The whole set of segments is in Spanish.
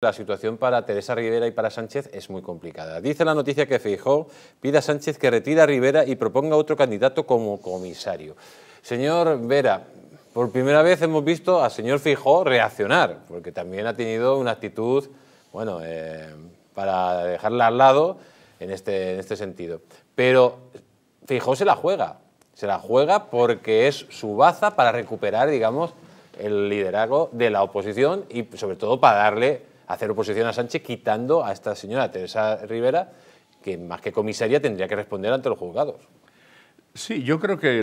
La situación para Teresa Rivera y para Sánchez es muy complicada. Dice la noticia que fijó pide a Sánchez que retire a Rivera y proponga otro candidato como comisario. Señor Vera, por primera vez hemos visto al señor fijó reaccionar, porque también ha tenido una actitud, bueno, eh, para dejarla al lado en este, en este sentido. Pero Feijóo se la juega, se la juega porque es su baza para recuperar, digamos, el liderazgo de la oposición y sobre todo para darle hacer oposición a Sánchez quitando a esta señora Teresa Rivera, que más que comisaria tendría que responder ante los juzgados. Sí, yo creo que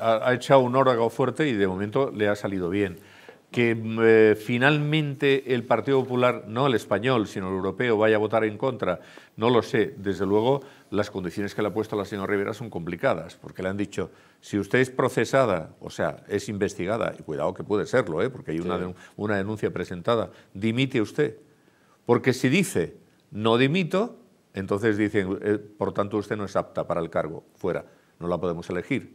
ha echado un órgano fuerte y de momento le ha salido bien que eh, finalmente el Partido Popular, no el español, sino el europeo, vaya a votar en contra, no lo sé. Desde luego, las condiciones que le ha puesto la señora Rivera son complicadas, porque le han dicho, si usted es procesada, o sea, es investigada, y cuidado que puede serlo, ¿eh? porque hay una, denuncia presentada, dimite usted. Porque si dice, no dimito, entonces dicen, eh, por tanto, usted no es apta para el cargo, fuera, no la podemos elegir.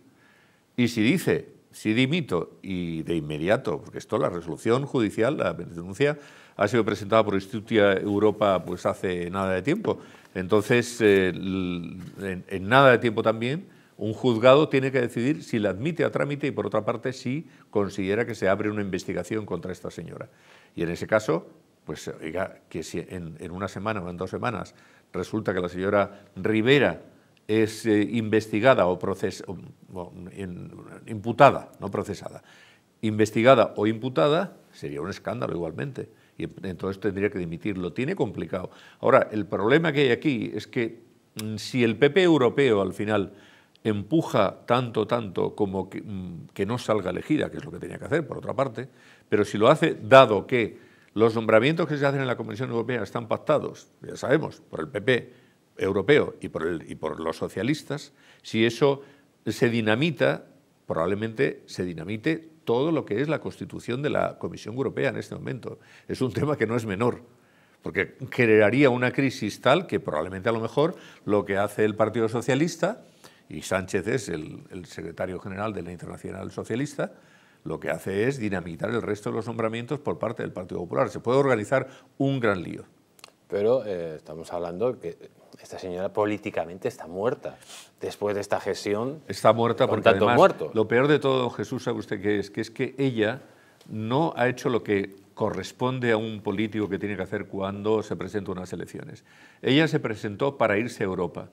Y si dice, si dimito y de inmediato, porque esto, la resolución judicial, la denuncia, ha sido presentada por Instituto Europa pues hace nada de tiempo. Entonces, eh, en, nada de tiempo también, un juzgado tiene que decidir si la admite a trámite y, por otra parte, si considera que se abre una investigación contra esta señora. Y en ese caso, pues, oiga, que si en una semana o en dos semanas resulta que la señora Rivera es eh, investigada o, imputada, no procesada, investigada o imputada, sería un escándalo igualmente. Y entonces tendría que dimitir. Lo tiene complicado. Ahora, el problema que hay aquí es que mm, si el PP europeo al final empuja tanto, tanto como que, mm, que, no salga elegida, que es lo que tenía que hacer, por otra parte, pero si lo hace, dado que los nombramientos que se hacen en la Comisión Europea están pactados, ya sabemos, por el PP, europeo y por, el, y por los socialistas, si eso se dinamita, probablemente se dinamite todo lo que es la constitución de la Comisión Europea en este momento. Es un tema que no es menor, porque crearía una crisis tal que probablemente a lo mejor lo que hace el Partido Socialista, y Sánchez es el, secretario general de la Internacional Socialista, lo que hace es dinamitar el resto de los nombramientos por parte del Partido Popular. Se puede organizar un gran lío. Pero eh, estamos hablando que esta señora políticamente está muerta. Después de esta gestión. Está muerta por tanto además, Lo peor de todo, Jesús, sabe usted qué es que es que ella no ha hecho lo que corresponde a un político que tiene que hacer cuando se presenta unas elecciones. Ella se presentó para irse a Europa.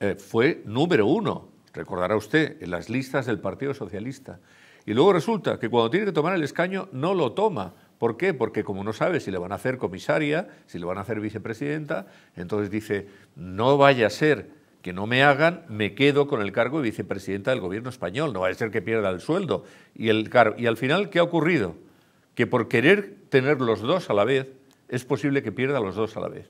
Eh, fue número uno, recordará usted, en las listas del Partido Socialista. Y luego resulta que cuando tiene que tomar el escaño no lo toma ¿Por qué? Porque como no sabe si le van a hacer comisaria, si le van a hacer vicepresidenta, entonces dice, no vaya a ser que no me hagan, me quedo con el cargo de vicepresidenta del gobierno español, no va a ser que pierda el sueldo. Y, el y al final, ¿qué ha ocurrido? Que por querer tener los dos a la vez, es posible que pierda los dos a la vez.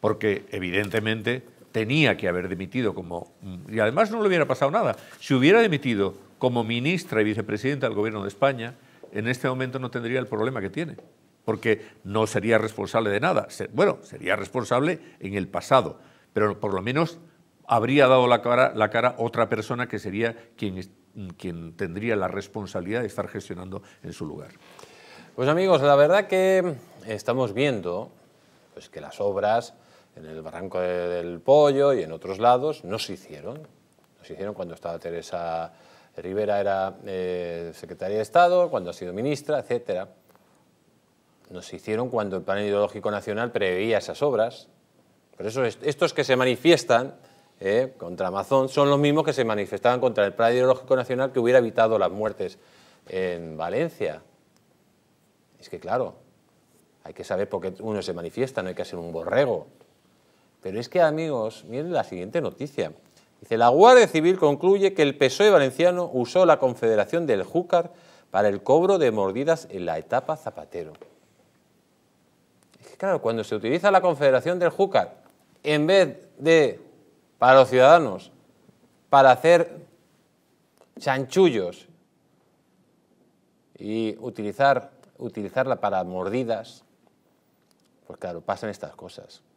Porque evidentemente tenía que haber dimitido como... Y además no le hubiera pasado nada. Si hubiera dimitido como ministra y vicepresidenta del gobierno de España, en este momento no tendría el problema que tiene, porque no sería responsable de nada. Bueno, sería responsable en el pasado, pero por lo menos habría dado la cara, la cara otra persona que sería quien, quien tendría la responsabilidad de estar gestionando en su lugar. Pues amigos, la verdad que estamos viendo pues, que las obras en el Barranco del Pollo y en otros lados no se hicieron. No se hicieron cuando estaba Teresa Rivera era eh, secretaria de Estado, cuando ha sido ministra, etcétera. Nos hicieron cuando el Plan Ideológico Nacional preveía esas obras. Por eso estos que se manifiestan eh, contra Amazon son los mismos que se manifestaban contra el Plan Ideológico Nacional que hubiera evitado las muertes en Valencia. Es que claro, hay que saber por qué uno se manifiesta, no hay que ser un borrego. Pero es que, amigos, miren la siguiente noticia. Dice, la Guardia Civil concluye que el PSOE valenciano usó la Confederación del Júcar para el cobro de mordidas en la etapa Zapatero. Es claro, cuando se utiliza la Confederación del Júcar en vez de para los ciudadanos, para hacer chanchullos y utilizarla para mordidas, pues claro, pasan estas cosas.